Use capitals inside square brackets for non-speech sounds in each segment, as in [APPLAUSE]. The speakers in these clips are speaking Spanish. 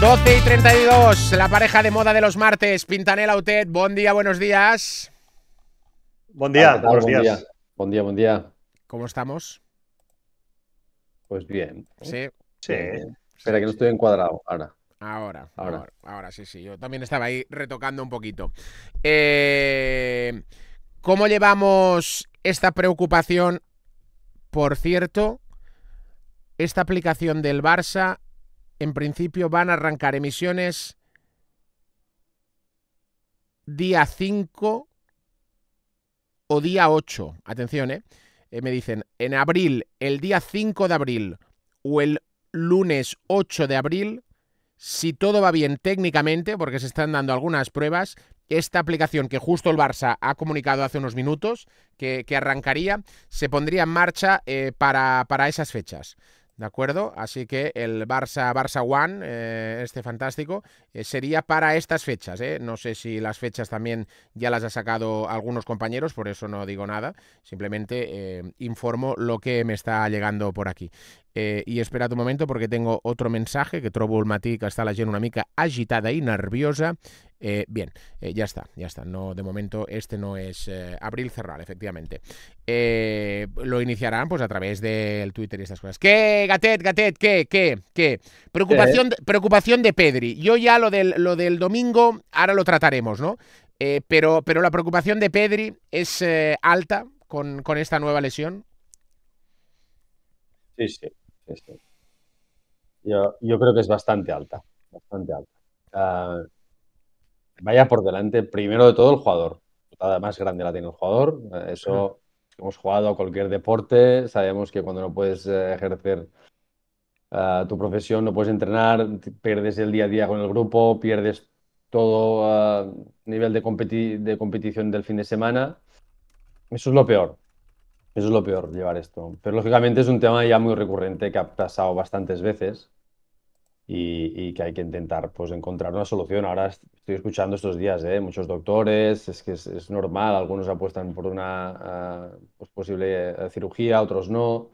12 y 32, la pareja de moda de los martes, Pintanela Autet. Buen día, buenos días. Buen día, buenos días. Buen día, buen día. ¿Cómo estamos? Pues bien. Sí. Sí. Espera, que no estoy encuadrado ahora. Ahora, ahora, ahora, sí, sí. Yo también estaba ahí retocando un poquito. Eh, ¿Cómo llevamos esta preocupación? Por cierto, esta aplicación del Barça en principio van a arrancar emisiones día 5 o día 8. Atención, ¿eh? Eh, me dicen, en abril, el día 5 de abril o el lunes 8 de abril, si todo va bien técnicamente, porque se están dando algunas pruebas, esta aplicación que justo el Barça ha comunicado hace unos minutos, que, arrancaría, se pondría en marcha eh, para, para esas fechas. ¿De acuerdo? Así que el Barça Barça One, eh, este fantástico, eh, sería para estas fechas. ¿eh? No sé si las fechas también ya las ha sacado algunos compañeros, por eso no digo nada. Simplemente informo lo que me está llegando por aquí. Y eh, espera un momento porque tengo otro mensaje que trobo al matí que la llena una mica agitada Y nerviosa. Eh, bien, eh, ya está, ya está. No, de momento este no es Abril Cerral, efectivamente. lo iniciarán pues a través del Twitter y estas cosas. ¿Qué, Gatet, Gatet, qué, qué, qué? Preocupación, preocupación de Pedri. Yo ya lo del, lo del domingo, ahora lo trataremos, ¿no? pero, pero la preocupación de Pedri es alta con, con esta nueva lesión. Sí, sí. Yo, creo que es bastante alta, bastante alta. vaya por delante, primero de todo, el jugador. Nada más grande la tiene el jugador. Eso, hemos jugado a cualquier deporte, sabemos que cuando no puedes eh, ejercer eh, tu profesión, no puedes entrenar, pierdes el día a día con el grupo, pierdes todo eh, nivel de, de competición del fin de semana. Eso es lo peor. Eso es lo peor, llevar esto. Pero lógicamente es un tema ya muy recurrente que ha pasado bastantes veces y, que hay que intentar pues, encontrar una solución. Ahora estoy escuchando estos días, ¿eh? muchos doctores, es que es, normal, algunos apuestan por una ah, pues, posible eh, cirugía, otros no.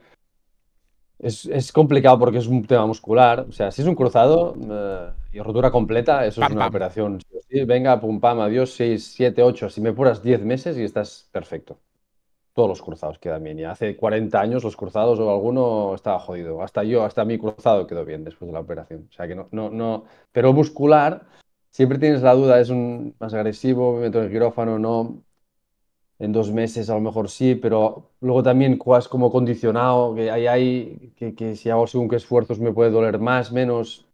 Es, complicado porque es un tema muscular. O sea, si es un cruzado eh, y rotura completa, eso es una operación. venga, pum, pam, adiós, 6, 7, 8. Si me puras 10 meses y estás perfecto todos los cruzados quedan bien. Y hace 40 años los cruzados o alguno estaba jodido. Hasta yo, hasta mi cruzado quedó bien después de la operación. O sea que no, no, no. Pero muscular, siempre tienes la duda, es un más agresivo, me meto el quirófano, no. En dos meses a lo mejor sí, pero luego también cuás como condicionado, que hay, hay que, si hago según qué esfuerzos me puede doler más, menos.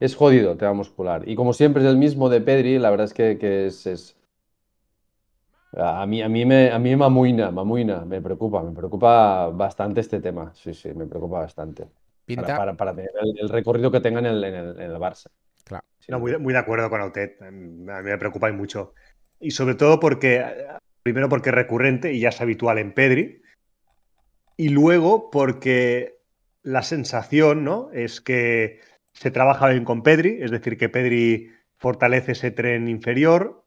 Es jodido el tema muscular. Y como siempre es el mismo de Pedri, la verdad es que, es a mí, me, a mí me amuina, me preocupa, me preocupa bastante este tema. Sí, sí, me preocupa bastante. Pinta. Para, tener el, recorrido que tengan en el, Barça. Claro. no, muy, de acuerdo con Autet. Em, a mí me y mucho. Y sobre todo porque, primero porque es recurrente y ya es habitual en Pedri. Y luego porque la sensación ¿no? es que se trabaja bien con Pedri, es decir, que Pedri fortalece ese tren inferior,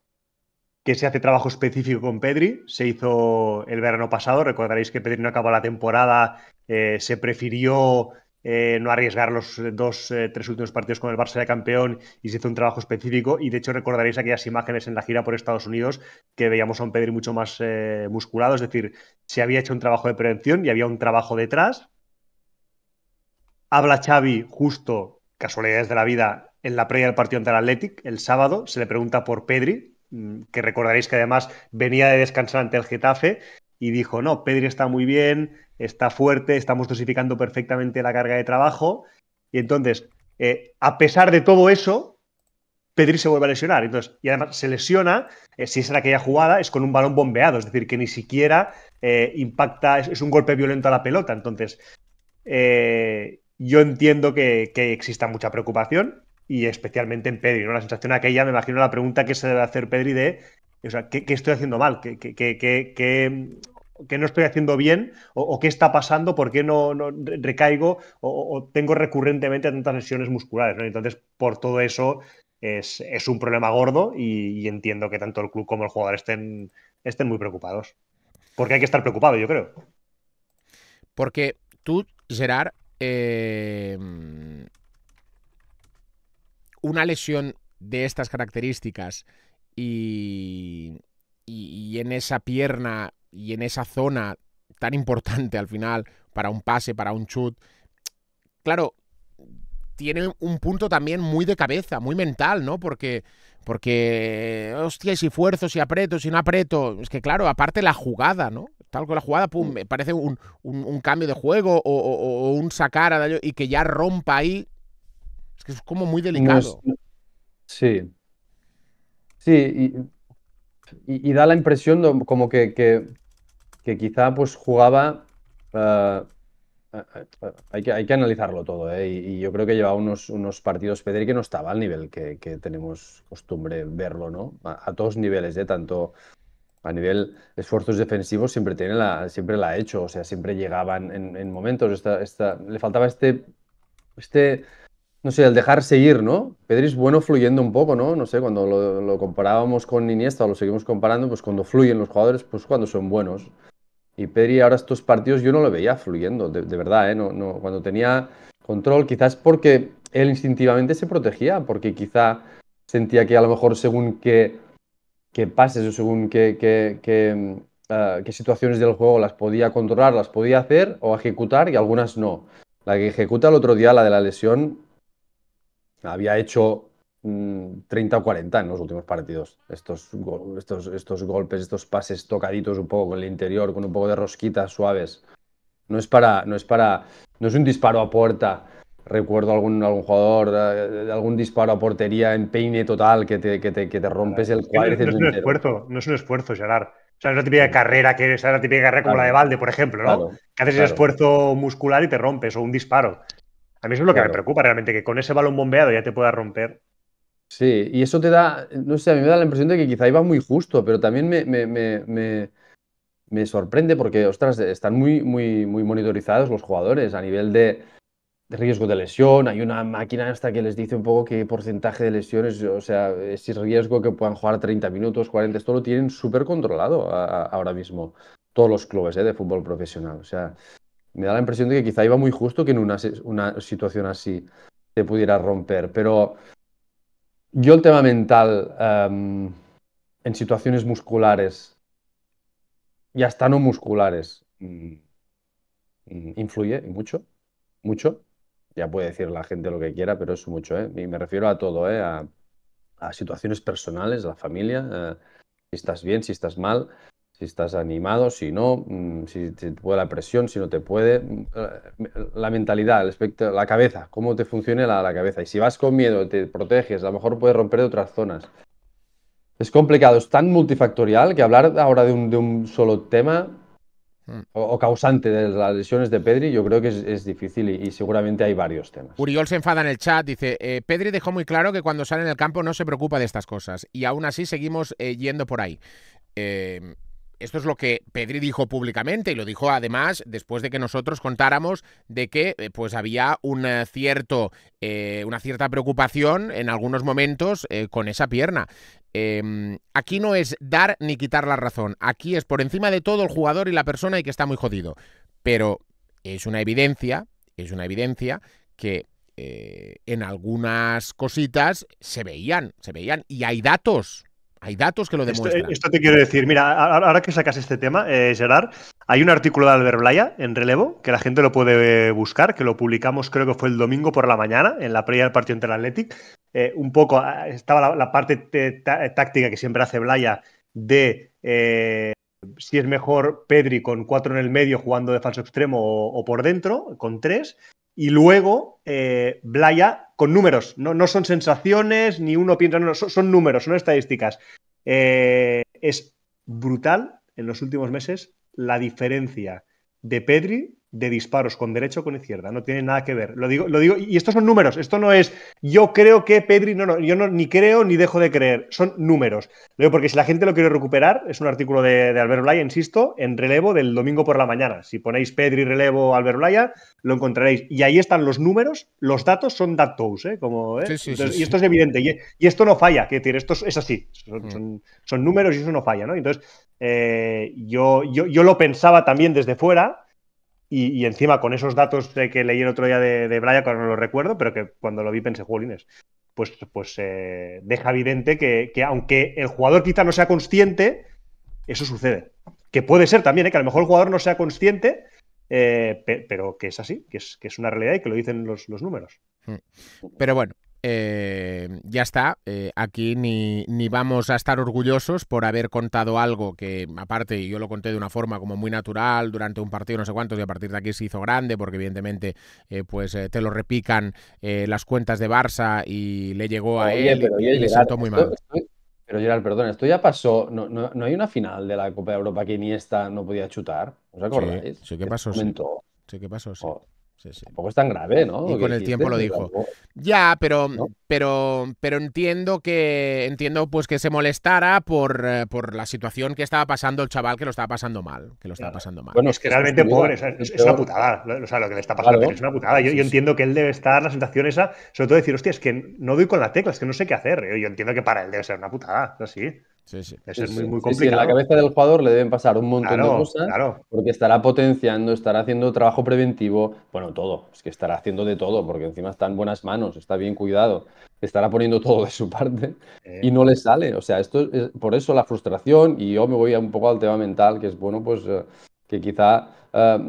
que se hace trabajo específico con Pedri. Se hizo el verano pasado. Recordaréis que Pedri no acabó la temporada. Eh, se prefirió eh, no arriesgar los eh, dos, tres últimos partidos con el Barça de campeón y se hizo un trabajo específico. Y de hecho, recordaréis aquellas imágenes en la gira por Estados Unidos que veíamos a un Pedri mucho más musculado. Es decir, se había hecho un trabajo de prevención y había un trabajo detrás. Habla Xavi justo, casualidades de la vida, en la previa del partido ante el Athletic, el sábado, se le pregunta por Pedri, Mm, que recordaréis que además venía de descansar ante el Getafe y dijo, no, Pedri está muy bien, está fuerte, estamos dosificando perfectamente la carga de trabajo. Y entonces, eh, a pesar de todo eso, Pedri se vuelve a lesionar. Entonces, y además se lesiona, eh, si es en aquella jugada, es con un balón bombeado, es decir, que ni siquiera eh, impacta, es, un golpe violento a la pelota. Entonces, yo entiendo que, que exista mucha preocupación, y especialmente en Pedri, ¿no? La sensación aquella, me imagino la pregunta que se debe hacer Pedri de, o sea, ¿qué, estoy haciendo mal? ¿Qué, no estoy haciendo bien? ¿O, qué está pasando? ¿Por qué no, recaigo o, tengo recurrentemente tantas lesiones musculares? Entonces, por todo eso es, un problema gordo y, entiendo que tanto el club como el jugador estén, estén muy preocupados. Porque hay que estar preocupado, yo creo. Porque tú, Gerard, eh, una lesión de estas características y, en esa pierna y en esa zona tan importante al final para un pase, para un chut, claro, tiene un punto también muy de cabeza, muy mental, ¿no? Porque, porque, hostia, si fuerzo, si aprieto, si no aprieto, es que claro, aparte la jugada, ¿no? Tal con la jugada, pum, mm. me parece un, cambio de juego o, un sacar a y que ya rompa ahí, es como muy delicado. Sí. Sí, y, da la impresión como que, quizá pues jugaba... Eh, eh, hay, que, hay que analizarlo todo, eh, y, yo creo que llevaba unos, unos partidos Pedri que no estaba al nivel que, tenemos costumbre verlo, ¿no? A, todos niveles, de tanto a nivel esfuerzos defensivos siempre tiene la, siempre la ha hecho, o sea, siempre llegaban en, momentos, le faltaba este, este no sé, el dejar seguir ¿no? Pedri es bueno fluyendo un poco, ¿no? No sé, cuando lo, comparábamos con Iniesta o lo seguimos comparando, pues cuando fluyen los jugadores, pues cuando son buenos. Y Pedri ahora estos partidos yo no lo veía fluyendo, de, verdad, ¿eh? No, no, cuando tenía control, quizás porque él instintivamente se protegía, porque quizá sentía que a lo mejor según qué, qué pases o según qué, qué, qué situaciones del juego las podía controlar, las podía hacer o ejecutar y algunas no. La que ejecuta el otro día, la de la lesión, había hecho 30 mm, o 40 en los últimos partidos. Estos, estos, estos golpes, estos pases tocaditos un poco con el interior, con un poco de rosquitas suaves. No es para, no es para, no es un disparo a puerta. Recuerdo algún, algún jugador, eh, eh, algún disparo a portería en peine total que te, que rompes el cuadro no, es un esfuerzo, no es un esfuerzo, Gerard. O sea, es la típica carrera que es la típica carrera como la de Valde, por ejemplo, ¿no? que haces el esfuerzo muscular y te rompes, o un disparo. A mí eso es lo que me preocupa realmente, que con ese balón bombeado ya te pueda romper. Sí, y eso te da, no sé, a mí me da la impresión de que quizá iba muy justo, pero también me, sorprende porque, ostras, están muy, muy, muy monitorizados los jugadores a nivel de, riesgo de lesión. Hay una máquina hasta que les dice un poco qué porcentaje de lesiones, o sea, si riesgo que puedan jugar 30 minutos, 40, esto lo tienen súper controlado ahora mismo todos los clubes eh, de fútbol profesional. O sea, me da la impresión de que quizá iba muy justo que en una, situación así te pudiera romper. Pero yo el tema mental em, en situaciones musculares y hasta no musculares mm, mm, influye mucho, mucho. Ya puede decir la gente lo que quiera, pero es mucho. ¿eh? Y me refiero a todo, ¿eh? a, situaciones personales, a la familia, eh, si estás bien, si estás mal si estás animado, si no, mm, si te puede la presión, si no te puede. Mm, eh, la mentalidad, el aspecto, la cabeza, cómo te funciona la, cabeza. Y si vas con miedo, te proteges, a lo mejor puedes romper otras zonas. Es complicado, es tan multifactorial que hablar ahora de un, solo tema hmm. o, causante de las lesiones de Pedri, yo creo que es, difícil y, seguramente hay varios temas. Uriol se enfada en el chat, dice, eh, Pedri dejó muy claro que cuando sale en el campo no se preocupa de estas cosas y aún así seguimos eh, yendo por ahí. Eh, esto es lo que Pedri dijo públicamente y lo dijo además después de que nosotros contáramos de que eh, pues había un eh, cierto, eh, una cierta preocupación en algunos momentos con esa pierna. Em, aquí no es dar ni quitar la razón, aquí es por encima de todo el jugador y la persona y que está muy jodido. Pero es una evidencia, es una evidencia que en algunas cositas se veían, se veían y hay datos, hay datos que lo demuestran. Esto, te quiero decir, mira, ahora que sacas este tema, eh, Gerard, hay un artículo de Albert Blaya en relevo que la gente lo puede buscar, que lo publicamos creo que fue el domingo por la mañana, en la previa del partido entre el eh, un poco ah, estaba la, parte táctica que siempre hace Blaya de eh, si es mejor Pedri con cuatro en el medio jugando de falso extremo o, por dentro, con tres, y luego eh, Blaya con números. No, son sensaciones, ni uno piensa, no, son, son números, son estadísticas. Eh, es brutal en los últimos meses la diferencia de Pedri de disparos con derecho o con izquierda. No tiene nada que ver. Lo digo, lo digo, y estos son números. Esto no es yo creo que Pedri. No, no, yo no, ni creo ni dejo de creer. Son números. Lo digo porque si la gente lo quiere recuperar, es un artículo de, de Albert Blaya, insisto, en relevo del domingo por la mañana. Si ponéis Pedri, relevo, Albert Blaya, lo encontraréis. Y ahí están los números, los datos son datos, ¿eh? Como, ¿eh? y esto es evidente. Y, esto no falla. esto es, así. Mm. Son, números y eso no falla, ¿no? Entonces, eh, yo, yo, yo lo pensaba también desde fuera. Y, encima con esos datos que leí el otro día de, de que cuando no lo recuerdo, pero que cuando lo vi pensé, jolines, pues, pues eh, deja evidente que, aunque el jugador quizá no sea consciente, eso sucede. Que puede ser también, eh, que a lo mejor el jugador no sea consciente, eh, pero que es así, que es, que es, una realidad y que lo dicen los números. Hmm. Pero bueno, eh, ya está, eh, aquí ni, ni, vamos a estar orgullosos por haber contado algo que, aparte, yo lo conté de una forma como muy natural durante un partido, no sé cuántos, y a partir de aquí se hizo grande, porque evidentemente eh, pues te lo repican las cuentas de Barça y le llegó a él y, le saltó muy mal. pero Gerard, perdón, esto ya pasó, no, no, hay una final de la Copa de Europa que ni esta no podía chutar, ¿os acordáis? Sí, qué pasó, sí. pasó, sí. Tampoco es tan grave, ¿no? Y con el tiempo lo dijo. Ya, pero, pero, pero entiendo que entiendo pues que se molestara por, eh, por, la situación que estaba pasando el chaval, que lo estaba pasando mal, que lo pasando mal. Bueno, es que realmente es pobre, es, una putada, o sea, lo que le está pasando, es una putada. Yo, entiendo que él debe estar la sensación esa, sobre todo decir, hostia, es que no doy con la tecla, es que no sé qué hacer. Yo, entiendo que para él debe ser una putada, así. Sí, sí. es muy, complicado. Sí, en la cabeza del jugador le deben pasar un montón de cosas porque estará potenciando, estará haciendo trabajo preventivo, bueno, todo, es que estará haciendo de todo porque encima está en buenas manos, está bien cuidado, estará poniendo todo de su parte y no le sale. O sea, esto es, por eso la frustración y yo me voy un poco al tema mental, que es bueno, pues eh, que quizá eh,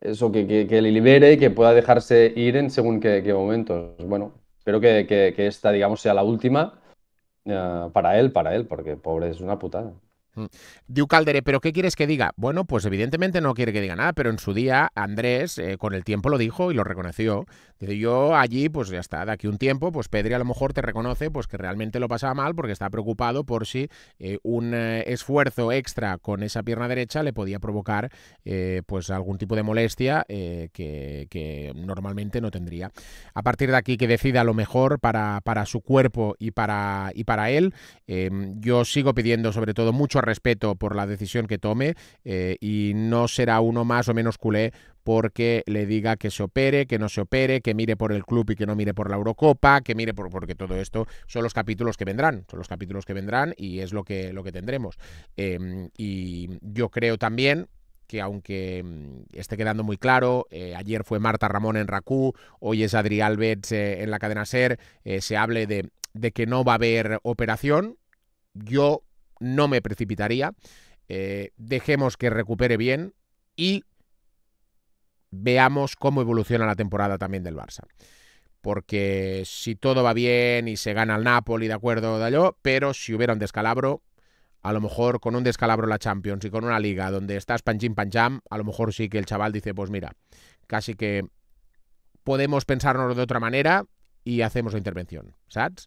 eso, que, que, le libere y que pueda dejarse ir en según qué, qué momentos. Bueno, espero que, que esta, digamos, sea la última para él, para él, porque pobre es una putada. Diu ¿pero qué quieres que diga? Bueno, pues evidentemente no quiere que diga nada, pero en su día Andrés eh, con el tiempo lo dijo y lo reconoció. yo allí, pues ya está, de aquí un tiempo, pues Pedri a lo mejor te reconoce pues que realmente lo pasaba mal porque está preocupado por si eh, un eh, esfuerzo extra con esa pierna derecha le podía provocar pues algún tipo de molestia que, normalmente no tendría. A partir de aquí que decida lo mejor para, su cuerpo y para, y para él, em, yo sigo pidiendo sobre todo mucho respeto por la decisión que tome eh, y no será uno más o menos culé porque le diga que se opere, que no se opere, que mire por el club y que no mire por la Eurocopa, que mire por porque todo esto son los capítulos que vendrán, son los capítulos que vendrán y es lo que lo que tendremos. Em, y yo creo también que aunque mm, esté quedando muy claro, eh, ayer fue Marta Ramón en Racú, hoy es Adri Alves eh, en la cadena SER, se hable de, de que no va a haber operación. Yo no me precipitaría. Eh, dejemos que recupere bien y veamos cómo evoluciona la temporada también del Barça. Porque si todo va bien y se gana el Napoli, de acuerdo, pero si hubiera un descalabro, a lo mejor con un descalabro la Champions y con una liga donde estás panchín Panjam, a lo mejor sí que el chaval dice, pues mira, casi que podemos pensarnos de otra manera y hacemos la intervención, ¿sabes?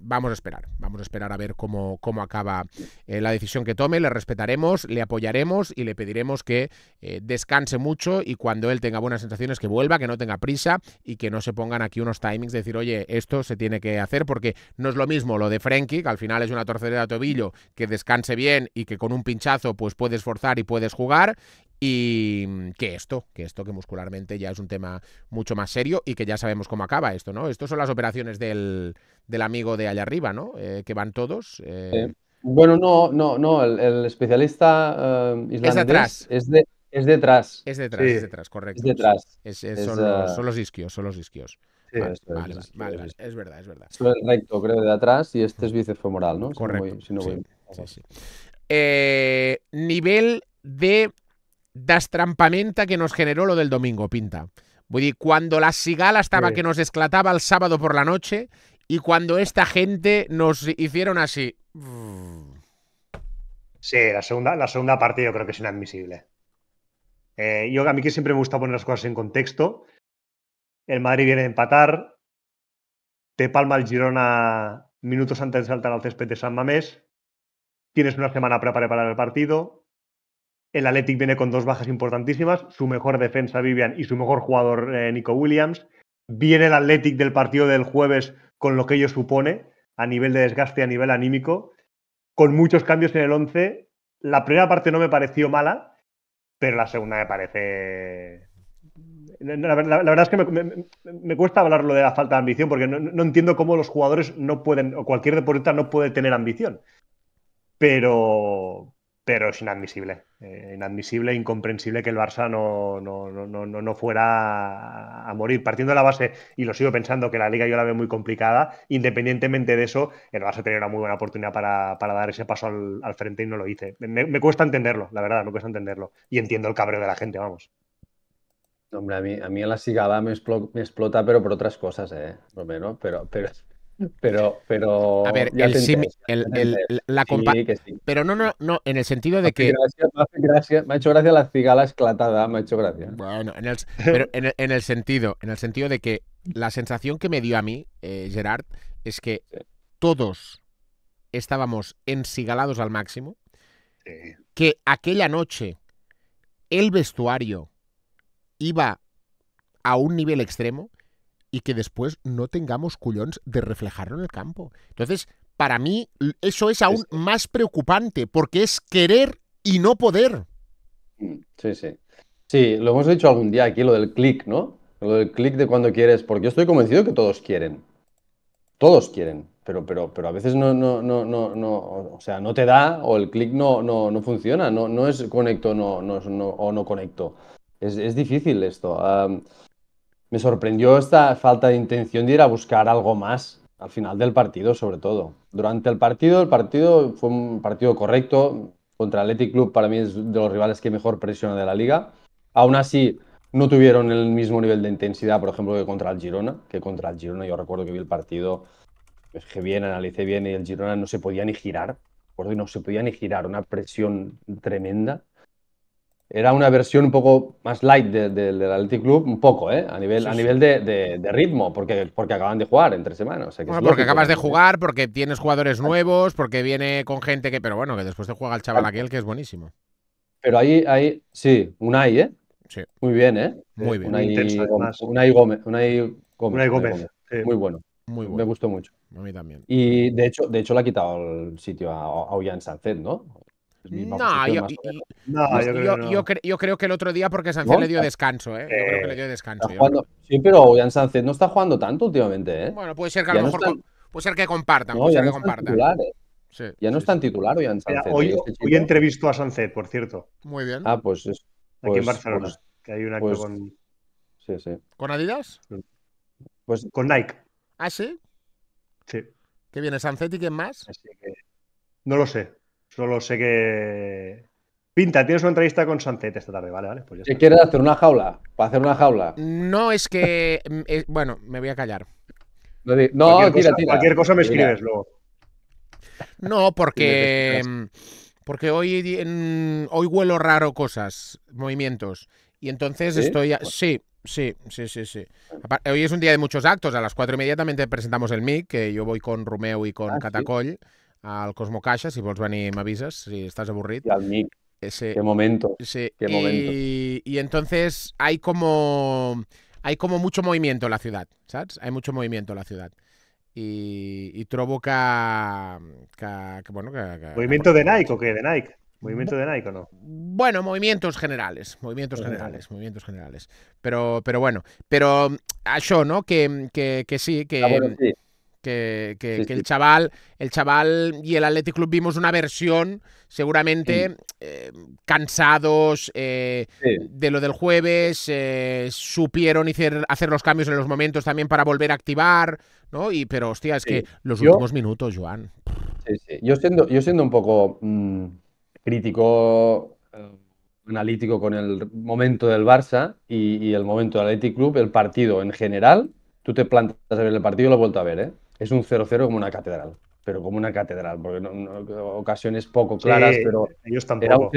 vamos a esperar, vamos a esperar a ver cómo, cómo acaba eh, la decisión que tome, le respetaremos, le apoyaremos y le pediremos que eh, descanse mucho y cuando él tenga buenas sensaciones que vuelva, que no tenga prisa y que no se pongan aquí unos timings de decir, oye, esto se tiene que hacer porque no es lo mismo lo de Frenkie, que al final es una torcedera de tobillo, que descanse bien y que con un pinchazo pues puedes forzar y puedes jugar y mm, que esto, que esto que muscularmente ya es un tema mucho más serio y que ya sabemos cómo acaba esto, ¿no? Estas son las operaciones del, amigo de allá arriba, ¿no? Eh, que van todos. Eh, bueno, no, no, no, el, especialista eh, es, detrás. es detrás. Es detrás, es detrás, correcto. Es detrás. son, los, isquios, son los isquios. vale, vale, es verdad, es verdad. Es recto, creo, de atrás y este es bíceps femoral, ¿no? Correcto. nivel de trampamenta que nos generó lo del domingo, pinta. cuando la cigala estaba que nos esclataba el sábado por la noche y cuando esta gente nos hicieron así. Sí, la segunda, la segunda parte yo creo que es inadmisible. Eh, yo a mí que siempre me gusta poner las cosas en contexto. El Madrid viene a empatar, te palma el Girona minutos antes de saltar al césped de San Mamés, tienes una semana para preparar el partido, el Athletic viene con dos bajas importantísimas, su mejor defensa Vivian y su mejor jugador eh, Nico Williams. Viene el Athletic del partido del jueves con lo que ello supone a nivel de desgaste, a nivel anímico, con muchos cambios en el 11. La primera parte no me pareció mala, pero la segunda me parece... La, verdad es que me, cuesta hablarlo de la falta de ambición, porque no entiendo cómo los jugadores no pueden, o cualquier deportista no puede tener ambición. Pero, pero es inadmisible. Eh, inadmisible, e incomprensible que el Barça no, no, fuera a morir. Partiendo de la base, y lo sigo pensando, que la liga yo la veo muy complicada, independientemente de eso, el Barça tenía una muy buena oportunidad para, dar ese paso al, frente y no lo hice. Me, cuesta entenderlo, la verdad, me cuesta entenderlo. Y entiendo el cabreo de la gente, vamos. Hombre, a mí, a mí la sigaba me, explota, pero por otras cosas, ¿eh? Romero, pero, pero pero, pero. A ver, la Pero no, no, no, en el sentido de que. me, ha hecho gracia la cigala esclatada, me ha hecho gracia. Bueno, en el, en, el, sentido, en el sentido de que la sensación que me dio a mí, eh, Gerard, es que todos estábamos ensigalados al máximo. Que aquella noche el vestuario iba a un nivel extremo y que después no tengamos cullons de reflejarlo en el campo. Entonces, para mí eso es aún eh, más preocupante porque es querer y no poder. Mm, sí, sí. Sí, lo hemos dicho algún día aquí, lo del clic, ¿no? Lo del clic de cuando quieres, porque yo estoy convencido que todos quieren. Todos quieren, pero, pero, pero a veces no, no, no, no, no o sea, no te da o el clic no, no, funciona, no, no es conecto no, no, no o no conecto. Es, difícil esto me sorprendió esta falta de intención de ir a buscar algo más al final del partido, sobre todo. Durante el partido, el partido fue un partido correcto. Contra el Athletic Club, para mí es de los rivales que mejor presiona de la liga. Aún así, no tuvieron el mismo nivel de intensidad, por ejemplo, que contra el Girona. Que contra el Girona, yo recuerdo que vi el partido, que bien, analicé bien, y el Girona no se podía ni girar. no se podía ni girar, una presión tremenda era una versión un poco más light del de, Athletic Club, un poco, ¿eh? A nivel, a nivel de, ritmo, porque, porque acaban de jugar entre semanas. porque acabas de jugar, porque tienes jugadores nuevos, porque viene con gente que. Pero bueno, que después te juega el chaval aquel que es buenísimo. Pero ahí, ahí, sí, AI, ¿eh? Sí. Muy bien, ¿eh? Muy bien. Unai, Intenso, Gómez, Unai Gómez. Gómez. Muy bueno. Muy bueno. Me gustó mucho. A mí también. Y de hecho, de hecho le ha quitado el sitio a, a Ollán ¿no? No, yo, yo, creo que el otro día porque Sánchez le dio descanso, ¿eh? Yo creo que le dio eh, descanso. sí, pero Jan Sánchez no está jugando tanto últimamente, ¿eh? Bueno, puede ser que a lo mejor puede ser que compartan, puede que compartan. ya no están es titular hoy ¿eh? este Hoy, a Sánchez, por cierto. Muy bien. Ah, pues. Es, pues Aquí en pues, Barcelona. Pues, que hay una pues, con. Sí, sí. ¿Con Adidas? Pues, con Nike. ¿Ah, sí? Sí. ¿Qué viene Sánchez y quién más? no lo sé. Solo sé que. Pinta, tienes una entrevista con Sancet esta tarde, ¿vale? vale pues quieres hacer? ¿Una jaula? ¿Para hacer una jaula? No, es que. Mm, eh, bueno, me voy a callar. No, cualquier cosa, me escribes luego. No, porque. Mm, porque hoy, hoy huelo raro cosas, movimientos. Y entonces estoy. Sí, sí, sí, sí, sí. Hoy es un día de muchos actos. A las cuatro inmediatamente también presentamos el MIC, que yo voy con Romeo y con ah, Catacol al Caixa, si vols venir avisas si estás aburrido. Y al Ese, momento. Sí. momento. Y, entonces hay como, hay como mucho movimiento en la ciudad, ¿sabes? Hay mucho movimiento en la ciudad. Y, y trobo que, que, bueno, que, ¿Movimiento de Nike o qué? ¿De Nike? ¿Movimiento de Nike o no? Bueno, movimientos generales, movimientos generales, movimientos generales. Pero, pero bueno, pero yo mm, no? Que, que, que sí, que... Ah, sí. Que, el chaval, el chaval y el Athletic Club vimos una versión, seguramente eh, cansados eh, de lo del jueves, eh, supieron hacer, los cambios en los momentos también para volver a activar, ¿no? Y pero hostia, es que los últimos minutos, Joan. Yo siendo, yo siendo un poco mm, crítico, analítico con el momento del Barça y, el momento del Athletic Club, el partido en general, tú te plantas a ver el partido y lo he vuelto a ver, ¿eh? es un 0-0 como una catedral, pero como una catedral, porque ocasiones poco claras, pero ellos tampoco.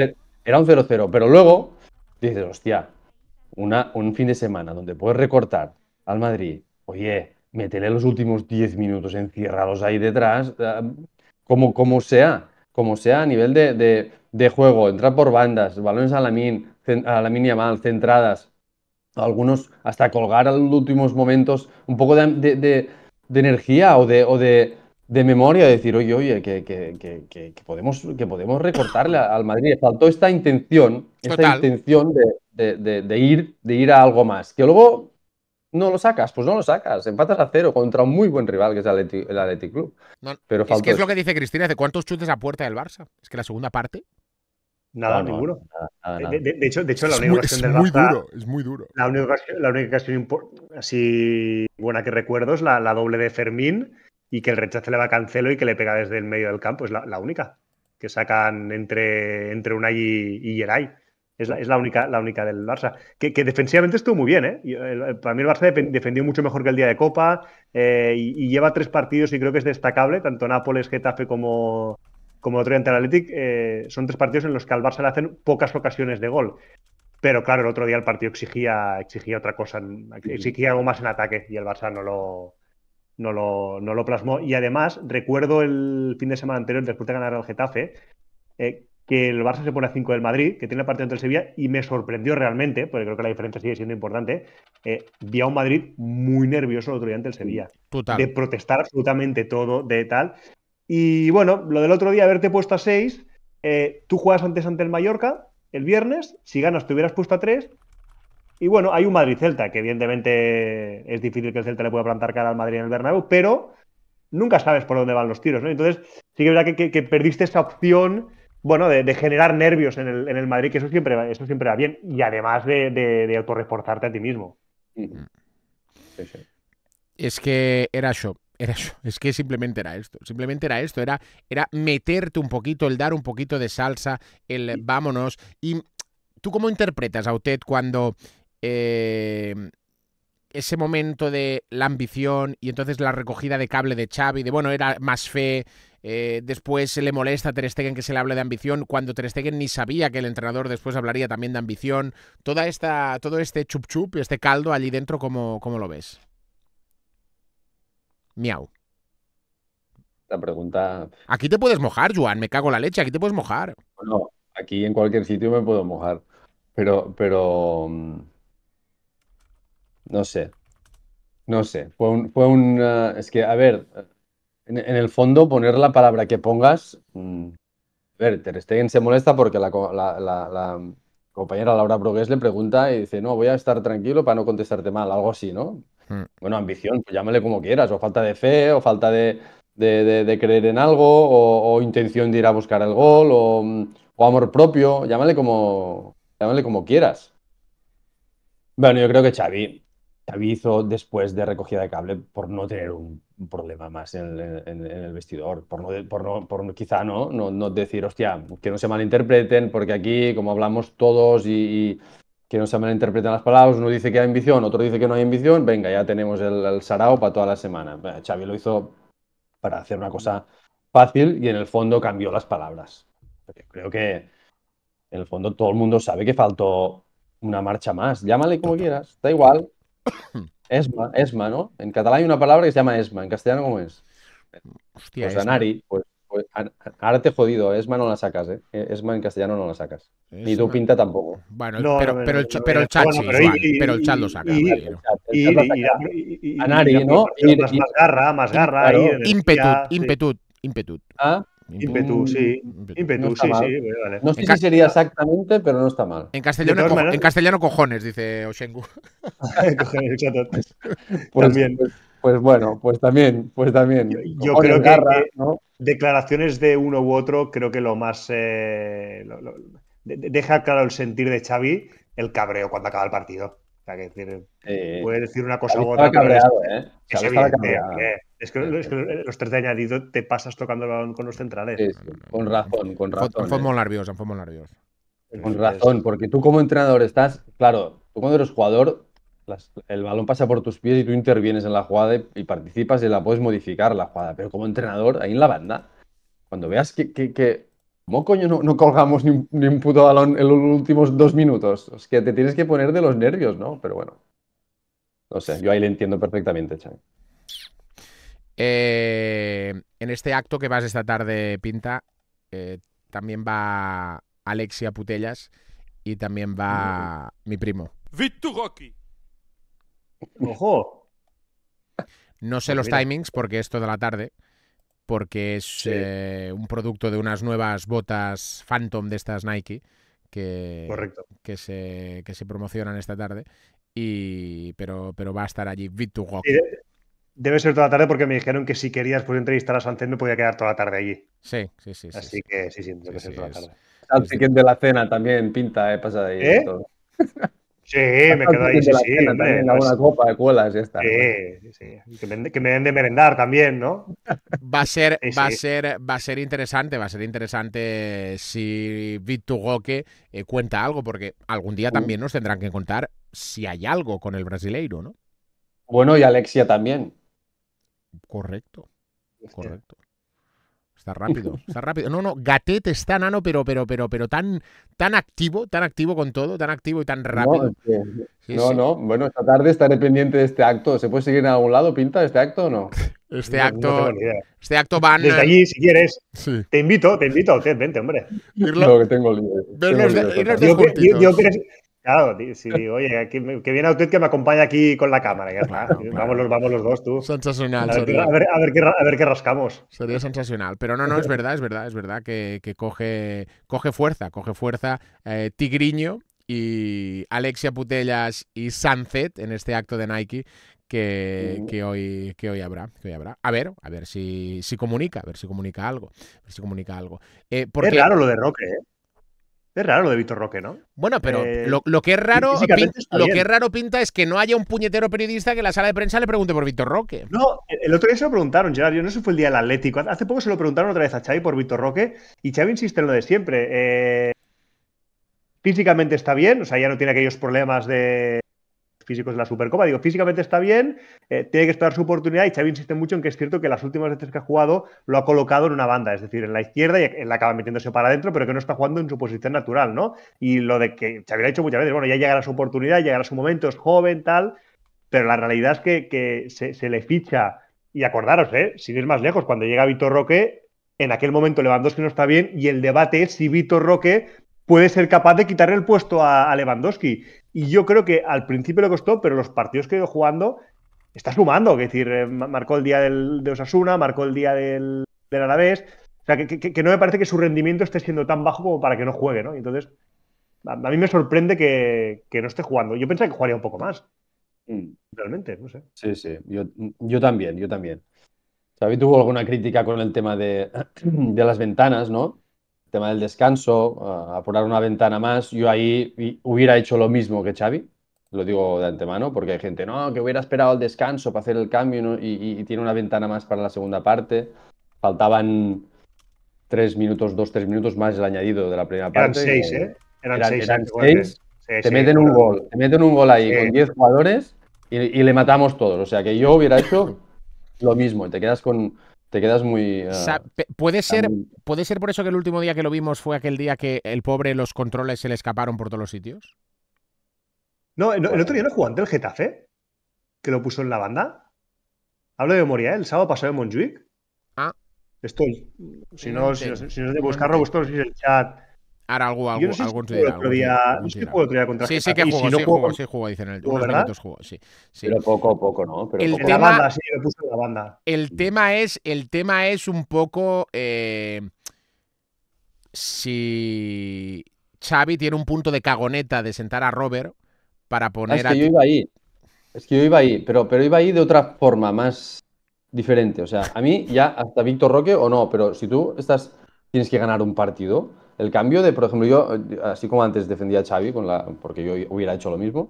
era un 0-0, pero luego dices, hostia, una, un fin de semana donde puedes recortar al Madrid, oye, métele los últimos 10 minutos encierrados ahí detrás, eh, como, como sea, como sea a nivel de, de, juego, entrar por bandas, balones a la min, a la min y a mal, centradas, algunos hasta colgar a los últimos momentos, un poco de de energía o de, o de, memoria, de decir, oye, oye, que, podemos, que podemos recortarle al Madrid. faltó esta intención, esta intención de, ir, de ir a algo más. Que luego no lo sacas, pues no lo sacas. Empatas a cero contra un muy buen rival que es el Athletic, Club. Pero es que es lo que dice Cristina, cuántos chutes a puerta del Barça? Es que la segunda parte Nada, ninguno. Eh, de, hecho, de hecho, la única ocasión del muy Duro, es muy duro. La única, ocasión así buena que recuerdo es la, doble de Fermín y que el rechazo le va a cancelo y que le pega desde el medio del campo. Es la, única que sacan entre, entre Unai y, y Es la, es la, única, la única del Barça. Que, defensivamente estuvo muy bien, ¿eh? eh para mí el Barça defendió mucho mejor que el día de Copa eh, y, lleva tres partidos y creo que es destacable, tanto Nápoles, Getafe como, como otro día ante el Athletic, son tres partidos en los que al Barça le hacen pocas ocasiones de gol. Pero claro, el otro día el partido exigía, exigía otra cosa, exigía algo más en ataque y el Barça no lo, no lo, plasmó. Y además, recuerdo el fin de semana anterior, después de ganar al Getafe, eh, que el Barça se pone a 5 del Madrid, que tiene el partido ante el Sevilla, y me sorprendió realmente, porque creo que la diferencia sigue siendo importante, eh, vi a un Madrid muy nervioso el otro día ante el Sevilla. De protestar absolutamente todo, de tal. Y bueno, lo del otro día, haberte puesto a 6, eh, tú juegas antes ante el Mallorca el viernes, si ganas te hubieras puesto a 3. Y bueno, hay un Madrid-Celta, que evidentemente es difícil que el Celta le pueda plantar cara al Madrid en el Bernabéu, pero nunca sabes por dónde van los tiros, ¿no? Entonces, sí que es verdad que, perdiste esa opción, bueno, de, generar nervios en el, en el, Madrid, que eso siempre, eso siempre va bien, y además de, de, de autorreportarte a ti mismo. Mm. Es que era shock. Era eso, es que simplemente era esto, simplemente era esto, era, era meterte un poquito, el dar un poquito de salsa, el vámonos. ¿Y tú cómo interpretas a usted cuando eh, ese momento de la ambición y entonces la recogida de cable de Xavi, de bueno, era más fe, eh, después se le molesta a Ter que se le hable de ambición, cuando Ter ni sabía que el entrenador después hablaría también de ambición, toda esta, todo este chup chup, este caldo allí dentro, cómo lo ves? Miau. La pregunta. Aquí te puedes mojar, Juan, me cago en la leche, aquí te puedes mojar. Bueno, aquí en cualquier sitio me puedo mojar. Pero, pero. Mm, no sé. No sé. Fue un. Eh, es que, a ver, en, el fondo, poner la palabra que pongas. Verter. Mm, a ver, se molesta porque la, la compañera Laura Brogués le pregunta y dice: No, voy a estar tranquilo para no contestarte mal, algo así, ¿no? Mm. Bueno, ambición, pues llámale como quieras, o falta de fe, o falta de, de, creer en algo, o, intención de ir a buscar el gol, o, mm, o, amor propio, llámale como, llámale como quieras. Bueno, yo creo que Xavi, Xavi hizo después de recogida de cable por no tener un problema más en, el vestidor, por no, por no, por quizá no, no, no, decir, hostia, que no se malinterpreten, porque aquí, como hablamos todos y que no se malinterpreten las palabras, uno dice que hay ambición, otro dice que no hay ambición, venga, ya tenemos el, sarao para toda la semana. Xavi lo hizo para hacer una cosa fácil y en el fondo cambió las palabras. creo que en el fondo todo el mundo sabe que faltó una marcha más. Llámale como quieras, da igual. [COUGHS] Esma, esma, ¿no? En catalán hay una palabra que se llama esma, en castellano ¿cómo es? Hostia, pues pues arte Ahora te jodido. Eh, Esma no la sacas, ¿eh? eh Esma en castellano no la sacas. Ni tu pinta tampoco. Bueno, pero, el, pero el chat sí, pero, el chat lo saca. Anari, ¿no? Más garra, más garra. Impetut, impetut, impetut. ¿Ah? sí. Impetut, sí, sí. No sé si sería exactamente, pero no está mal. En castellano, en castellano cojones, dice Oshengu. [LAUGHS] cojones, [LAUGHS] pues, bien, pues, pues, bueno, pues también, pues también. Yo, creo que, garra, ¿no? declaraciones de uno u otro, creo que lo más. Eh, deja claro el sentir de Xavi el cabreo cuando acaba el partido. O que puede decir una cosa u otra. Cabreado, es, eh. es, que, los tres de añadido te pasas tocando con los centrales. Con razón, con razón. Fue ¿eh? muy nervioso, em fue muy nervioso. Con razón, porque tú como entrenador estás, claro, tú cuando eres jugador el balón pasa por tus pies y tú intervienes en la jugada y, participas y la puedes modificar la jugada. Pero como entrenador, ahí en la banda, cuando veas que, ¿cómo coño no, colgamos ni un, puto balón en los últimos dos minutos? Es que te tienes que poner de los nervios, ¿no? Pero bueno. No sé, yo ahí lo entiendo perfectamente, Chang. Eh, en este acto que vas esta tarde, Pinta, eh, también va Alexia Putellas y también va mi primo. Rocky. Ojo. No sé los timings porque es toda la tarde, porque es eh, un producto de unas nuevas botas Phantom de estas Nike que, que, se, se promocionan esta tarde, y, pero, pero va a estar allí Debe ser toda la tarde porque me dijeron que si querías pues, entrevistar a Sánchez me podía quedar toda la tarde allí. Sí, sí, sí. Así que sí, sí, debe ser toda la tarde. de la cena también pinta, eh, pasa ahí. ¿Eh? [LAUGHS] Sí, me quedo ahí, sí, pues copa de colas está. Sí, sí. Que me, que me, den de merendar también, ¿no? Va a ser, va a ser, va a ser interesante, va a ser interesante si Víctor Roque eh, cuenta algo, porque algún día uh. también nos tendrán que contar si hay algo con el brasileiro, ¿no? Bueno, y Alexia también. Correcto, correcto. Está rápido, [LAUGHS] está rápido. No, no, Gatet está nano, pero, pero, pero, pero tan, tan activo, tan activo con todo, tan activo y tan rápido. No, no, bueno, esta tarde estaré pendiente de este acto. ¿Se puede seguir en algún lado, Pinta, este acto o no? [LAUGHS] Este acto. este acto van. Desde allí, si quieres. Te invito, te invito te vente, hombre. que tengo yo, Claro, sí, oye, que viene usted que me acompaña aquí con la cámara, ya está. [LAUGHS] Vamos los, vamos los dos, tú. Sensacional. A ver, Qué, a, ver, qué, rascamos. sensacional. Pero no, no, es verdad, es verdad, es verdad que, coge, coge fuerza, coge fuerza eh, Tigriño y Alexia Putellas y Sunset en este acto de Nike que, uh. hoy, que hoy habrá. habrá. A ver, a ver si, si comunica, a ver si comunica algo. A si comunica algo. Eh, porque... Es raro lo de Roque, ¿eh? Es raro lo de Víctor Roque, ¿no? Bueno, pero eh, lo, que es raro, lo que es raro pinta es que no haya un puñetero periodista que en la sala de prensa le pregunte por Víctor Roque. No, el otro día se lo preguntaron, Gerard, yo no sé si fue el día del Atlético. Hace poco se lo preguntaron otra vez a Xavi por Víctor Roque y Xavi insiste en lo de siempre. Eh, físicamente está bien, o sea, ya no tiene aquellos problemas de físicos de la Supercopa. Digo, físicamente está bien, eh, tiene que esperar su oportunidad y Xavi insiste mucho en que es cierto que las últimas veces que ha jugado lo ha colocado en una banda, es decir, en la izquierda y él acaba metiéndose para adentro, pero que no está jugando en su posición natural, ¿no? Y lo de que Xavi ha dicho muchas veces, bueno, ya llegará su oportunidad, llegará su momento, es joven, tal, pero la realidad es que, se, le ficha, y acordaros, ¿eh? sin ir más lejos, cuando llega Vitor Roque, en aquel momento Lewandowski no está bien y el debate es si Vitor Roque puede ser capaz de quitarle el puesto a, Lewandowski. Y yo creo que al principio le costó, pero los partidos que he ido jugando está sumando. Es decir, eh, marcó el día del, de Osasuna, marcó el día del, del O sea, que, no me parece que su rendimiento esté siendo tan bajo como para que no juegue, ¿no? Entonces, a, mí me sorprende que, no esté jugando. Yo pensaba que jugaría un poco más. Mm. Realmente, no sé. Sí, sí. Yo, yo también, yo también. Xavi tuvo alguna crítica con el tema de [CLEARS THROAT] las ventanas, ¿no? tema del descanso, eh, apurar una ventana más, yo ahí hubiera hecho lo mismo que Xavi, lo digo de antemano, porque hay gente, no, que hubiera esperado el descanso para hacer el cambio y, tiene una ventana más para la segunda parte. Faltaban tres minutos, dos, tres minutos más el añadido de la primera eran parte. Seis, ¿eh? Eran, seis, meten un gol, te meten un gol ahí con diez jugadores y, y le matamos todos. O sea que yo hubiera hecho lo mismo y te quedas con, te quedas muy... Ah, puede, ser, ¿Puede ser por eso que el último día que lo vimos fue aquel día que el pobre los controles se le escaparon por todos los sitios? No, el, otro día no jugó ante el Getafe, que lo puso en la banda. Hablo de memoria, ¿eh? el sábado pasado en Montjuic. Ah. Estoy. Si no, si, no, es de buscarlo, busco en el chat. Ahora algo, algo, algún no sé algo otro día, no sé si otro día contra Sí, sí que jugó, si no sí jugó, dicen el ¿Jugó, ¿verdad? Jugó, sí, sí. Pero poco poco, ¿no? Pero el Tema, la banda, sí, lo puso la banda. El mm. tema es, el tema es un poco eh, si Xavi tiene un punto de cagoneta de sentar a Robert para ah, poner a. es que yo iba ahí. Es que yo iba ahí, pero, pero iba ahí de otra forma, más diferente. O sea, a mí ya hasta Víctor Roque o no, pero si tú estás, tienes que ganar un partido el cambio de, por ejemplo, yo, así como antes defendía a Xavi, con la, porque yo hubiera hecho lo mismo,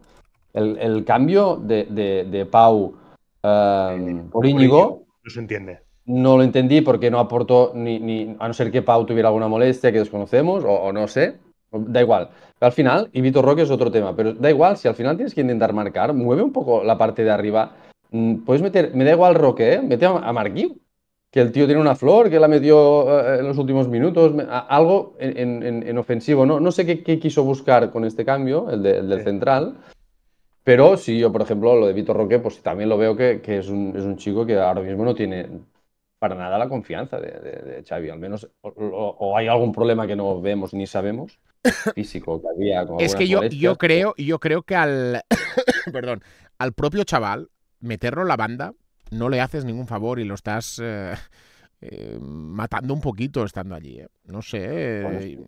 el, cambio de, Pau em, por Íñigo... No se entiende. No lo entendí porque no aportó ni, ni, a no ser que Pau tuviera alguna molestia que desconocemos o, no sé, da igual. Al final, y Vitor Roque es otro tema, pero da igual, si al final tienes que intentar marcar, mueve un poco la parte de arriba. Mm, puedes meter, me da igual Roque, ¿eh? mete a Marquín que el tío tiene una flor que la metió eh, en los últimos minutos, algo en, en, ofensivo, ¿no? No sé qué, qué, quiso buscar con este cambio, el, del central, pero si yo, por ejemplo, lo de Vitor Roque, pues también lo veo que, que es, un, es, un, chico que ahora mismo no tiene para nada la confianza de, de, Xavi, al menos, o, hay algún problema que no vemos ni sabemos, [LAUGHS] físico que había. es que yo, yo, creo, yo creo que al, [COUGHS] perdón, al propio chaval, meterlo en la banda no le haces ningún favor y lo estás eh, [LAUGHS] eh, matando un poquito estando allí. ¿eh? No sé.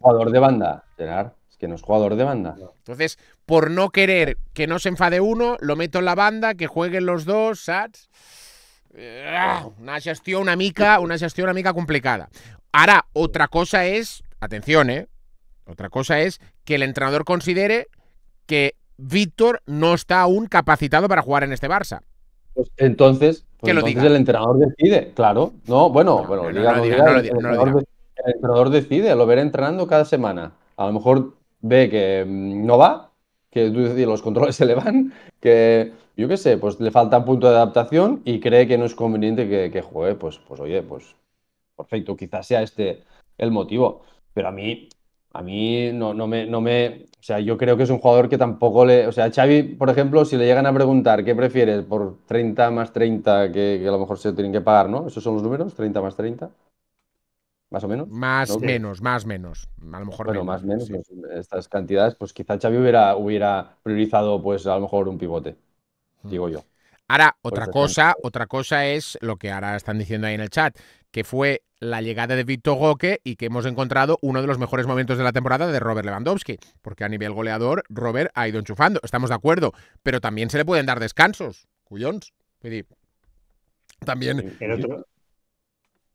Jugador de banda, Es que no es jugador de banda. Entonces, por no querer que no se enfade uno, lo meto en la banda, que jueguen los dos, Sats Una gestión una mica, una gestión una mica complicada. Ahora, otra cosa es, atención, ¿eh? Otra cosa es que el entrenador considere que Víctor no está aún capacitado para jugar en este Barça. Pues, entonces, pues, entonces el entrenador decide, claro. No, bueno, bueno, el entrenador decide, lo verá entrenando cada semana. A lo mejor ve que mm, no va, que los controles [LAUGHS] se le van, que yo qué sé, pues le falta un punto de adaptación y cree que no es conveniente que, que juegue, pues, pues oye, pues perfecto, quizás sea este el motivo. Pero a mí a mí no, no, me, no me... O sea, yo creo que es un jugador que tampoco le... O sea, Xavi, por ejemplo, si le llegan a preguntar qué prefieres por 30 más 30, que, a lo mejor se tienen que pagar, ¿no? ¿Esos son los números? ¿30 más 30? ¿Más o menos? Más, o menos, más, menos. A lo mejor bueno, más, menos. Pues, estas cantidades, pues quizá Xavi hubiera, hubiera priorizado, pues a lo mejor un pivote, mm. digo yo. Ahora, pues otra cosa, otra cosa es lo que ahora están diciendo ahí en el chat, que fue la llegada de Víctor Goque y que hemos encontrado uno de los mejores momentos de la temporada de Robert Lewandowski, porque a nivel goleador Robert ha ido enchufando, estamos de acuerdo, pero también se le pueden dar descansos, Cullons. También...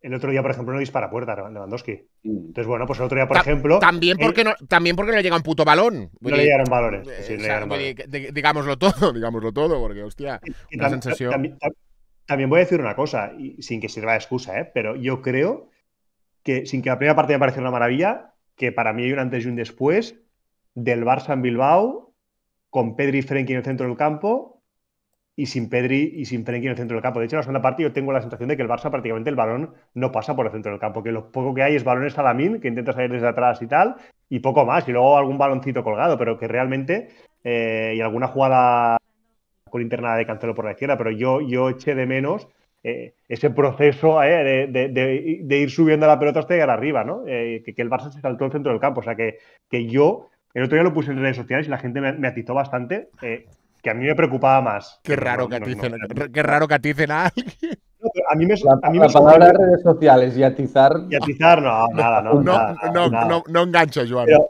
El otro, día, por ejemplo, no dispara puerta Lewandowski. Mm. Entonces, bueno, pues el otro día, por ejemplo. También porque, no, también porque no llega un puto balón. No le llegaron balones. Eh, digámoslo todo, [LAUGHS] digámoslo todo, porque, hostia, una sensación. También voy a decir una cosa, y sin que sirva de excusa, ¿eh? pero yo creo que sin que la primera parte me pareciera una maravilla, que para mí hay un antes y un después del Barça en Bilbao, con Pedri y Frenkie en el centro del campo y sin Pedri y sin Frenkie en el centro del campo. De hecho, en la segunda parte yo tengo la sensación de que el Barça prácticamente el balón no pasa por el centro del campo, que lo poco que hay es balones a la min, que intenta salir desde atrás y tal, y poco más, y luego algún baloncito colgado, pero que realmente, eh, y alguna jugada con internada de Cancelo por la izquierda, pero yo, yo eché de menos eh, ese proceso eh, de, ir subiendo la pelota hasta llegar arriba, ¿no? Eh, que, el Barça se saltó al centro del campo. O sea, que, que, yo, el otro día lo puse en redes sociales y la gente me, atizó bastante, que a mí me preocupaba más. Qué raro que, atizen. que a mí me, palabra redes sociales y atizar. Y atizar, no, nada, no. No, engancho, Joan. Pero,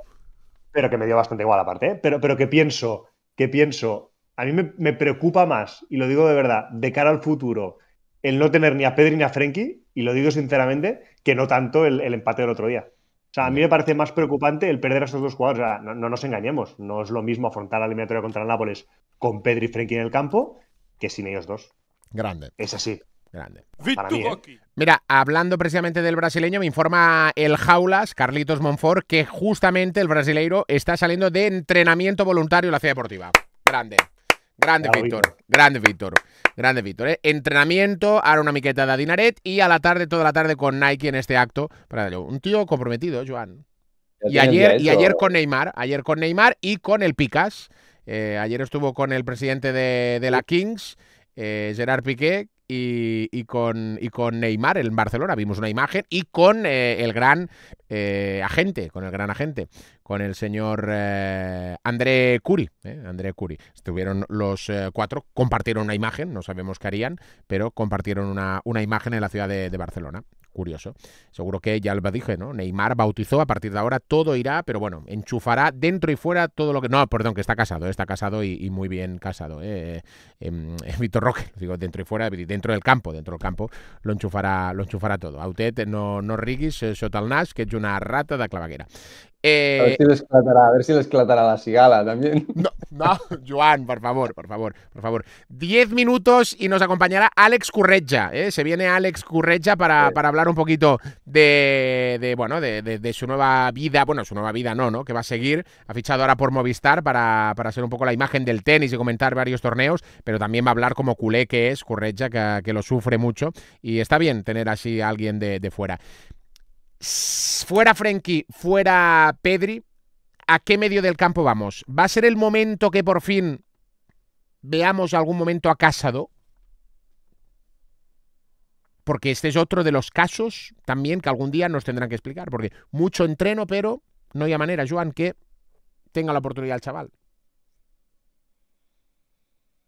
pero, que me dio bastante igual aparte, pero, pero que pienso, que pienso, a mí me, preocupa más, y lo digo de verdad, de cara al futuro, el no tener ni a Pedri ni a Frenkie, y lo digo sinceramente, que no tanto el, empate del otro día. O sea, a mí me parece más preocupante el perder a estos dos jugadores. O sea, no, nos engañemos. No es lo mismo afrontar la eliminatoria contra el Nápoles con Pedri y Frenkie en el campo que sin ellos dos. Grande. Es así. Grande. ¿eh? Mira, hablando precisamente del brasileño, me informa el Jaulas, Carlitos Monfort, que justamente el brasileiro está saliendo de entrenamiento voluntario en la ciudad deportiva. Grande. Grande Víctor, grande Víctor, grande Víctor. Eh. Entrenamiento, ahora una miqueta de Dinaret y a la tarde, toda la tarde con Nike en este acto. Para un tío comprometido, Joan. Y ayer, y ayer con Neymar, ayer con Neymar y con el Picas. Eh, ayer estuvo con el presidente de, la Kings, eh, Gerard Piqué, y, y, con, y con Neymar en Barcelona. Vimos una imagen y con eh, el gran eh, agente, con el gran agente, con el señor eh, André Curi. André Curi. Estuvieron los cuatro, compartieron una imagen, no sabemos qué harían, pero compartieron una, una imagen en la ciudad de Barcelona curioso. Seguro que ya lo dije, ¿no? Neymar bautizó, a partir de ahora todo irá, pero bueno, enchufará dentro y fuera todo lo que... No, perdón, que está casado, ¿eh? está casado y, muy bien casado. ¿eh? Eh, em, [LAUGHS] eh, Víctor Roque, digo, dentro y fuera, dentro del campo, dentro del campo, lo enchufará, lo enchufará todo A usted no, no riguis, sota nas, que es una rata de clavaguera. Eh, a ver si les clatará, la cigala también. No, no, [LAUGHS] Joan, por favor, por favor, por favor. Diez minutos y nos acompañará Alex Currecha. ¿eh? Se viene Alex Curretja para, para hablar un poquito de, bueno, de, su nueva vida. Bueno, su nueva vida no, ¿no? Que va a seguir. Ha fichado ahora por Movistar para, para ser un poco la imagen del tenis y comentar varios torneos, pero también va a hablar como culé que es Curretja, que, que lo sufre mucho. Y está bien tener así a alguien de fuera. Fuera Frenkie, fuera Pedri, ¿a qué medio del campo vamos? ¿Va a ser el momento que por fin veamos algún momento a Casado? Porque este es otro de los casos también que algún día nos tendrán que explicar. Porque mucho entreno, pero no hay manera, Joan, que tenga la oportunidad el chaval.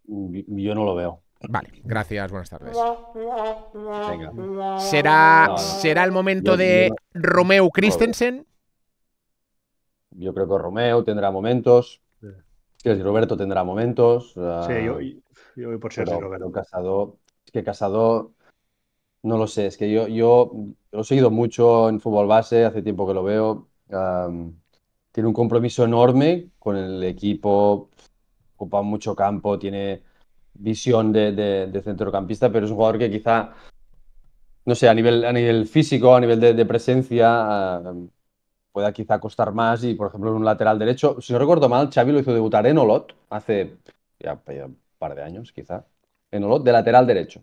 Mm, yo no lo veo. Vale, gracias, buenas tardes. ¿Será, ¿Será el momento de Romeo Christensen? Yo creo que Romeo tendrá momentos. Roberto tendrá momentos. Sí, yo, por ser Roberto. Casado, es que Casado, no lo sé, es que yo, yo he seguido mucho en fútbol base, hace tiempo que lo veo. tiene un compromiso enorme con el equipo, ocupa mucho campo, tiene visión de, centrocampista, pero es un jugador que quizá, no sé, a nivel, a nivel físico, a nivel de, presencia, eh, pueda quizá costar más y, por ejemplo, en un lateral derecho, si no recuerdo mal, Xavi lo hizo debutar en Olot hace ya, un par de años, quizá, en Olot de lateral derecho.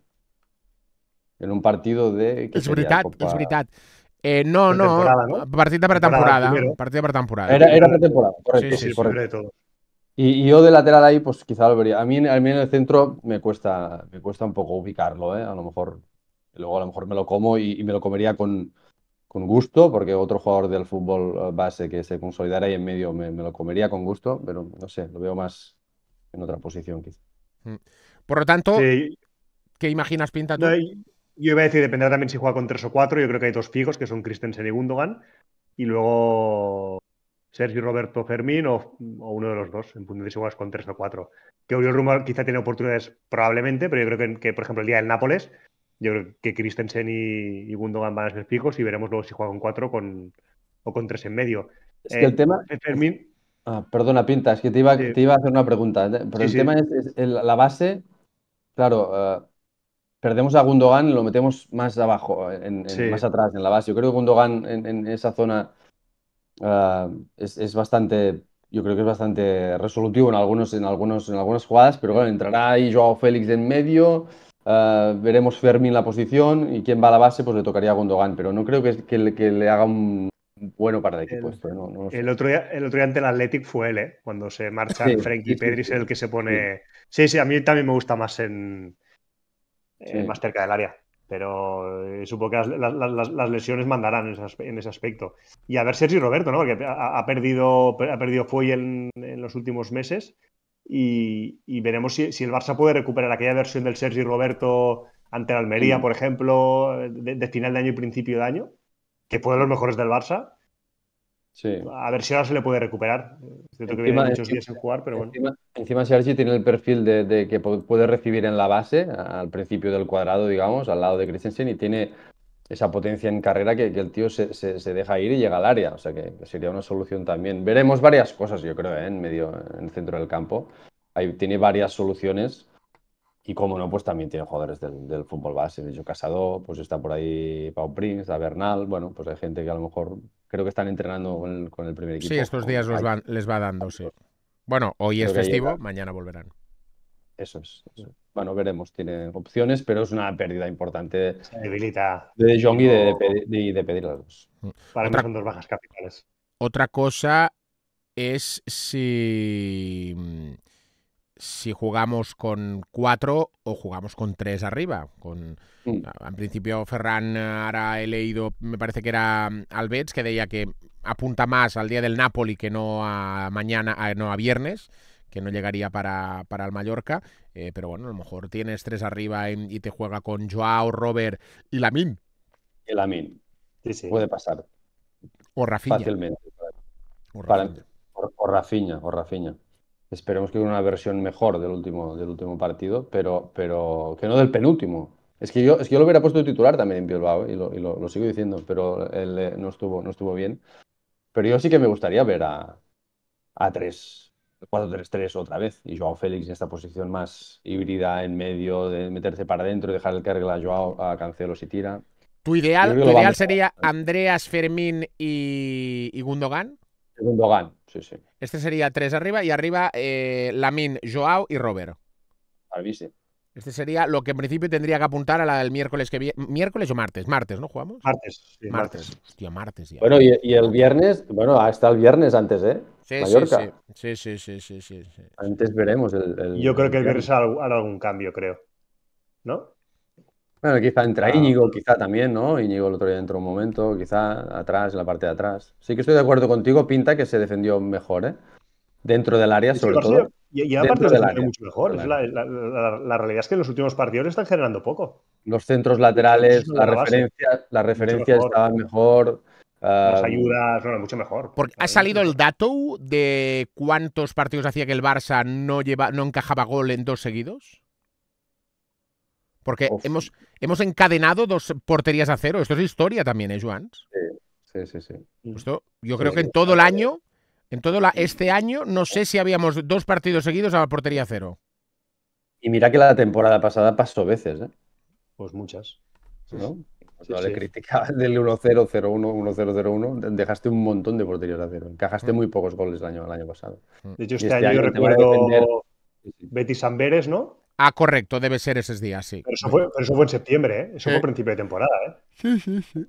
En un partido de... Es verdad, es eh, no, no, no, partida pretemporada. Partida para Era, era pretemporada, correcto. Sí, sí, correcto. Sobre todo. Y, yo de lateral ahí, pues quizá lo vería. A mí, mí en el centro me cuesta, me cuesta un poco ubicarlo, ¿eh? A lo mejor, luego a lo mejor me lo como y, me lo comería con, con, gusto, porque otro jugador del fútbol eh, base que se consolidara ahí en medio me, lo comería con gusto, pero no sé, lo veo más en otra posición quizá. Mm. Por lo tanto, ¿qué imaginas pinta tú? yo iba a decir, dependerá también si juega con tres o cuatro. Yo creo que hay dos fijos, que son Christensen y Gundogan. Y luego Sergio Roberto Fermín o, uno de los dos, en puntos desigualdad con tres o cuatro. Que Oriol Rumor quizá tiene oportunidades probablemente, pero yo creo que, por ejemplo, el día del Nápoles, yo creo que Christensen y, Gundogan van a ser picos y veremos luego si juega con cuatro con, o con tres en medio. Es que el eh, tema... Ah, perdona, Pinta, es que te iba, a hacer una pregunta. Eh, pero el tema es, la base, claro, eh, perdemos a Gundogan y lo metemos más abajo, más atrás, en la base. Yo creo que Gundogan en esa zona Ah, es, bastante, yo creo que es bastante resolutivo en, algunos, en, algunos, en algunas jugadas, pero bueno, entrará ahí Joao Félix en medio, ah, veremos Fermín la posición y quien va a la base pues le tocaría a Gondogan, pero no creo que, le, haga un, bueno par de equipo. El, ¿eh? el, otro día, el otro día ante el Athletic fue él, ¿eh? cuando se marcha sí, Frenkie Pedris, el que se pone. Sí. sí, a mí también me gusta más en. Eh, más cerca del área. Pero eh, supongo que las, lesiones mandarán en ese, aspecto. Y a ver Sergi Roberto, ¿no? Porque ha, perdido, ha perdido Foy en, los últimos meses. Y, veremos si, el Barça puede recuperar aquella versión del Sergi Roberto ante la Almería, por ejemplo, de, de final de año y principio de año, que fue de los mejores del Barça, a ver si ahora se le puede recuperar. muchos encima, días en jugar, pero Encima, Sergi tiene el perfil de, que puede recibir en la base, al principio del cuadrado, digamos, al lado de Christensen, y tiene esa potencia en carrera que, el tío se, se, deja ir y llega al área. O sea que, sería una solución también. Veremos varias cosas, yo creo, ¿eh? en medio, en el centro del campo. Ahí tiene varias soluciones. Y como no, pues también tiene jugadores del, del fútbol base. De hecho, Casado, pues está por ahí Pau Prince, está Bernal. Bueno, pues hay gente que a lo mejor creo que están entrenando con, el primer equipo. Sí, estos días los van, les va dando, sí. Bueno, hoy es festivo, mañana volverán. Eso es. Bueno, veremos, tiene opciones, pero es una pérdida importante. debilita. De Jong y de, de, pedir a los. Mm. Para otra, mí son dos bajas capitales. Otra cosa es si mm, si jugamos con cuatro o jugamos con tres arriba. Con, mm. En principio, Ferran, eh, ahora he leído, me parece que era mm, Alves que decía que apunta más al día del Napoli que no a mañana, no a viernes que no llegaría para, para el Mallorca, eh, pero bueno, a lo mejor tienes tres arriba y, te juega con Joao, Robert y Lamín. Y Lamín, sí, sí. puede pasar. O Rafinha. Fácilmente. O Rafinha. o, o Esperemos que una versión mejor del último, del último partido, pero, pero que no del penúltimo. Es que yo, es que yo lo hubiera puesto de titular también en Bilbao, y lo, sigo diciendo, pero él eh, no, estuvo, no estuvo bien. Pero yo sí que me gustaría ver a, a 3, 4-3-3 otra vez, y Joao Félix en esta posición más híbrida, en medio, de meterse para adentro, y dejar el cargo a Joao, a Cancelo si tira. ¿Tu ideal, ideal sería Andreas Fermín y, y Gundogan? Gundogan, este sería tres arriba y arriba eh, Lamin, Joao y Robert. Este sería lo que en principio tendría que apuntar a la del miércoles que viene. ¿Miércoles o martes? ¿Martes, no jugamos? Martes. martes. Hostia, martes Bueno, y, el viernes, bueno, hasta el viernes antes, ¿eh? Sí, Sí sí. sí, sí, sí, Antes veremos el. Yo creo que el viernes hará algún cambio, creo. ¿No? Bueno, quizá entra Íñigo, quizá también, ¿no? Íñigo el otro día entró un momento, quizá atrás, la parte de atrás. Sí que estoy de acuerdo contigo, pinta que se defendió mejor, ¿eh? Dentro del área, sobre todo. Y, y aparte se defendió mucho mejor. La, realidad es que en los últimos partidos están generando poco. Los centros laterales, las referencias la referencia mejor. estaba mejor. Las ah, ayudas, bueno, mucho mejor. ha salido el dato de cuántos partidos hacía que el Barça no, lleva, no encajaba gol en dos seguidos. Porque hemos, encadenado dos porterías a cero. Esto es historia también, ¿eh, Joan? Sí, sí, sí. Mm. yo creo que en todo el año, en todo la, este año, no sé si habíamos dos partidos seguidos a la portería a cero. Y mira que la temporada pasada pasó veces, ¿eh? Pues muchas. ¿No? Sí, le del 1-0, 0-1, 1-0-0-1. Dejaste un montón de porterías a cero. Encajaste mm. muy pocos goles el año, pasado. De hecho, este, este, año, yo recuerdo Betis Amberes, ¿no? Ah, correcto, debe ser esos días, sí. Pero eso fue, en septiembre, ¿eh? Eso fue principio de temporada, ¿eh? Sí, sí, sí.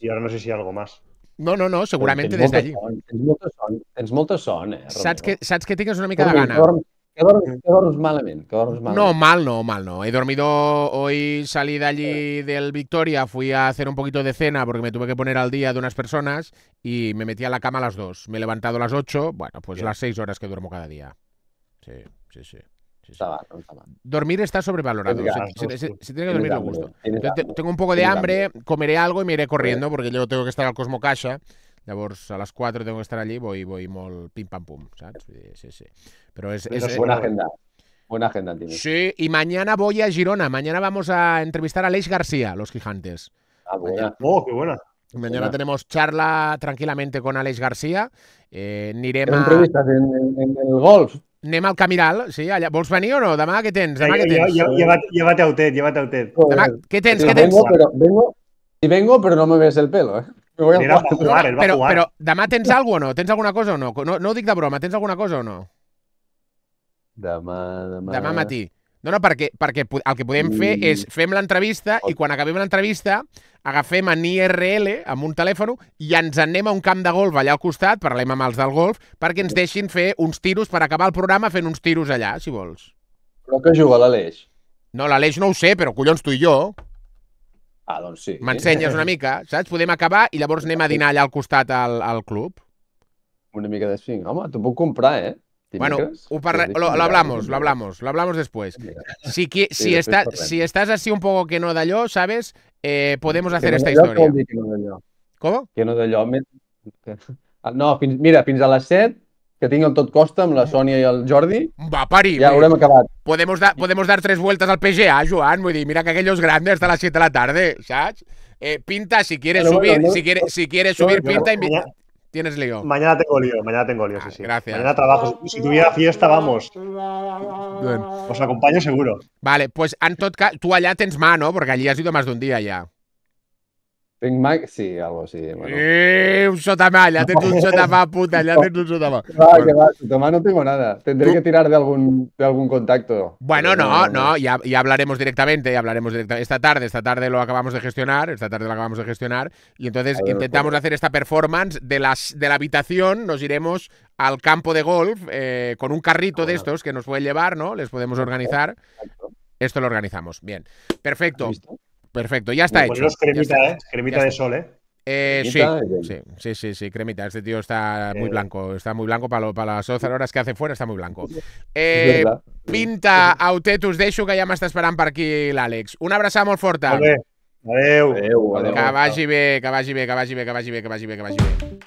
Y ahora no sé si algo más. No, no, no, seguramente desde allí. En mucho son, tens molta son, eh, que, saps una mica de gana. ¿Qué mm. que dorms, que No, mal no, mal no. He dormido, hoy salí de allí del Victoria, fui a hacer un poquito de cena porque me tuve que poner al día de unas personas y me metí a la cama a las dos. Me he levantado a las ocho, bueno, pues las seis horas que duermo cada día. Sí, sí, sí. Dormir está sobrevalorado. se, tiene que dormir a gusto. tengo un poco de hambre, comeré algo y me iré corriendo porque yo tengo que estar al Cosmo Caixa. a las 4 tengo que estar allí, voy, voy pim-pam-pum, pum Sí, Pero es, eh, buena agenda. Buena agenda Sí, y mañana voy a Girona. Mañana vamos a entrevistar a Aleix García, los Gigantes. Ah, Oh, qué buena. Mañana tenemos charla tranquilamente con Alex García. Eh, entrevistas en el golf? anem al Camiral, sí? Allà. Vols venir o no? Demà què tens? Demà què tens? Llévate el tet, llévate el tet. Demà, què tens, què tens? Vengo, però, vengo, si vengo, pero no me ves el pelo, eh? Me voy a jugar. Va jugar, va però, jugar. però demà tens alguna cosa o no? Tens alguna cosa o no? No, no ho dic de broma, tens alguna cosa o no? Demà, demà... Demà matí. No, no, perquè, perquè el que podem fer mm. és fem l'entrevista i quan acabem l'entrevista agafem en IRL amb un telèfon i ens anem a un camp de golf allà al costat, parlem amb els del golf, perquè ens deixin fer uns tiros per acabar el programa fent uns tiros allà, si vols. Però que juga l'Aleix. No, l'Aleix no ho sé, però collons tu i jo. Ah, doncs sí. M'ensenyes una mica, saps? Podem acabar i llavors anem a dinar allà al costat al, al club. Una mica de swing. Home, t'ho puc comprar, eh? Bueno, lo, hablamos, lo hablamos, lo hablamos después. Si, si, estás así un poco que no da yo, ¿sabes? Eh, podemos hacer esta historia. ¿Cómo? Que no da yo. Ah, no mira, pinza a set 7, que tengo el tot costa la Sonia y el Jordi. Va, pari. Ya Podemos, podemos dar tres vueltas al PGA, Joan. mira que aquellos grandes hasta las 7 de la tarde, eh, pinta, si quieres subir, si quieres, si quieres subir, pinta... invita. Tienes lío. Mañana tengo lío, mañana tengo lío, sí, ah, sí. Gracias. Mañana trabajo. Si tuviera fiesta, vamos. Os acompaño seguro. Vale, pues en tot cas, tu allà tens no? allí has ido más de un día ya. ¿Tengo Mike, sí, algo así. Bueno. Eh, un sotamá, ¡Ya tengo un [LAUGHS] sotamá, puta, ¡Ya tengo un sotamá. No, [LAUGHS] bueno. no tengo nada. Tendré que tirar de algún, de algún contacto. Bueno, no, no, ya, ya hablaremos directamente, ya hablaremos directamente. Esta tarde, esta tarde lo acabamos de gestionar, esta tarde lo acabamos de gestionar. Y entonces intentamos pues. hacer esta performance de, las, de la habitación, nos iremos al campo de golf eh, con un carrito de estos que nos puede llevar, ¿no? Les podemos organizar. Esto lo organizamos. Bien. Perfecto. Perfecto, ya está pues hecho. Cremita, eh, cremita de sol, ¿eh? eh sí, sí, sí, sí, cremita. Este tío está eh. muy blanco. Está muy blanco para, las 12 horas que hace fuera. Está muy blanco. Eh, pinta a de de que ya más m'està esperando para aquí Alex. Un Un muy fuerte. Adéu. Adéu. adéu, adéu. Que vagi